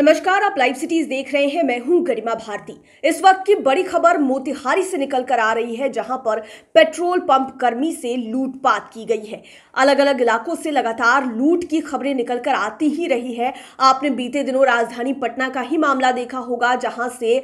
नमस्कार आप live cities देख रहे हैं मैं हूं गरिमा भारती इस वक्त की बड़ी खबर मोतिहारी से निकल कर आ रही है जहां पर पेट्रोल पंप कर्मी से लूटपाट की गई है अलग अलग इलाकों से लगातार लूट की खबरें निकल कर आती ही रही है आपने बीते दिनों राजधानी पटना का ही मामला देखा होगा जहां से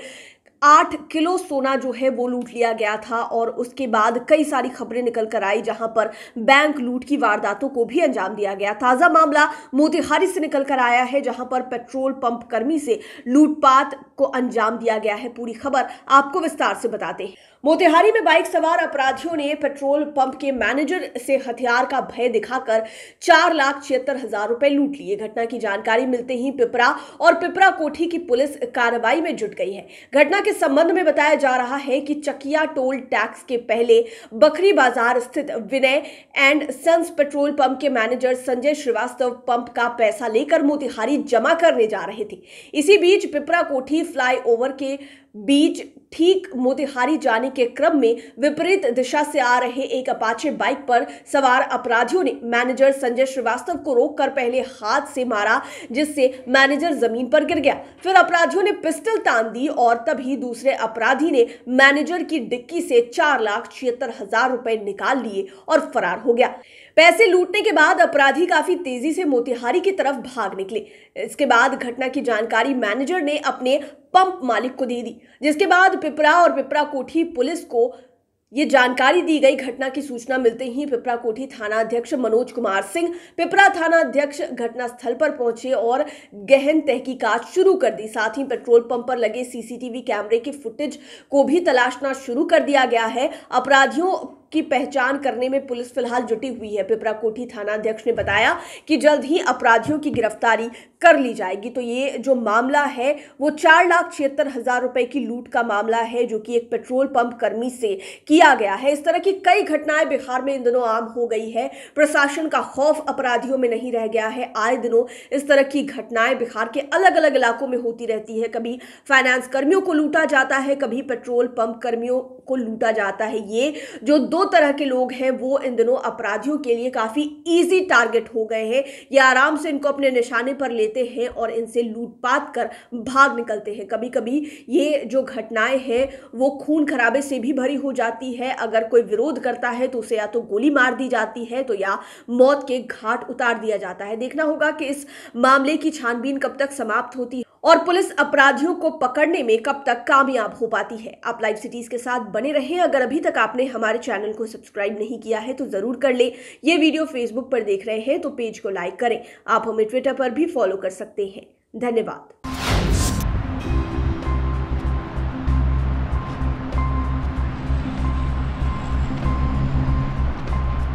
आठ किलो सोना जो है वो लूट लिया गया था और उसके बाद कई सारी खबरें निकल कर आई जहां पर बैंक लूट की वारदातों को भी अंजाम दिया गया ताज़ा मामला मोतिहारी से निकल कर आया है जहां पर पेट्रोल पंप कर्मी से लूटपाट को अंजाम दिया गया है पूरी खबर आपको विस्तार से बताते हैं मोतिहारी में बाइक सवार अपराधियों ने पेट्रोल पंप के मैनेजर से हथियार का भय दिखाकर चार लाख छिहत्तर हजार रुपए लूट लिए घटना की जानकारी मिलते ही पिपरा और पिपरा कोठी की पुलिस कार्रवाई में जुट गई है घटना के इस संबंध में बताया जा रहा है कि चकिया टोल टैक्स के पहले बखरी बाजार स्थित Vinay and sons petrol pump के मैनेजर संजय श्रीवास्तव पंप का पैसा लेकर मोतिहारी जमा करने जा रहे थे इसी बीच पिपरा कोठी फ्लाईओवर के बीच ठीक मोतिहारी जाने के क्रम में विपरीत दिशा से आ रहे एक अपाचे बाइक पर सवार अपराधियों ने मैनेजर संजय श्रीवास्तव को रोककर पहले हाथ से मारा जिससे मैनेजर जमीन पर गिर गया फिर अपराधियों ने पिस्टल तान दी और तभी दूसरे अपराधी ने मैनेजर की डिक्की से चार लाख छिहत्तर हजार रुपए निकाल लिए और फरार हो गया पैसे लूटने के बाद अपराधी काफी तेजी से मोतिहारी की तरफ भाग निकले इसके बाद घटना की जानकारी मैनेजर ने अपने पंप मालिक को दे दी जिसके बाद पिपरा और पिपरा कोठी पुलिस को ये जानकारी दी गई घटना की सूचना मिलते ही पिपरा कोठी थाना अध्यक्ष मनोज कुमार सिंह पिपरा थाना अध्यक्ष स्थल पर पहुंचे और गहन तहकीकात शुरू कर दी साथ ही पेट्रोल पंप पर लगे सीसीटीवी कैमरे के फुटेज को भी तलाशना शुरू कर दिया गया है अपराधियों की पहचान करने में पुलिस फिलहाल जुटी हुई है पिपरा कोठी अध्यक्ष ने बताया कि जल्द ही अपराधियों की गिरफ्तारी कर ली जाएगी तो ये जो मामला है वो चार लाख छिहत्तर हजार रुपए की लूट का मामला है जो कि एक पेट्रोल पंप कर्मी से किया गया है इस तरह की कई घटनाएं बिहार में इन दिनों आम हो गई है प्रशासन का खौफ अपराधियों में नहीं रह गया है आए दिनों इस तरह की घटनाएं बिहार के अलग अलग इलाकों में होती रहती है कभी फाइनेंस कर्मियों को लूटा जाता है कभी पेट्रोल पंप कर्मियों को लूटा जाता है ये जो दो तरह के लोग हैं वो इन दिनों अपराधियों के लिए काफ़ी ईजी टारगेट हो गए हैं ये आराम से इनको अपने निशाने पर लेते हैं और इनसे लूटपाट कर भाग निकलते हैं कभी कभी ये जो घटनाएं हैं वो खून खराबे से भी भरी हो जाती है अगर कोई विरोध करता है तो उसे या तो गोली मार दी जाती है तो या मौत के घाट उतार दिया जाता है देखना होगा कि इस मामले की छानबीन कब तक समाप्त होती और पुलिस अपराधियों को पकड़ने में कब तक कामयाब हो पाती है आप लाइव सिटीज के साथ बने रहें अगर अभी तक आपने हमारे चैनल को सब्सक्राइब नहीं किया है तो ज़रूर कर लें ये वीडियो फेसबुक पर देख रहे हैं तो पेज को लाइक करें आप हमें ट्विटर पर भी फॉलो कर सकते हैं धन्यवाद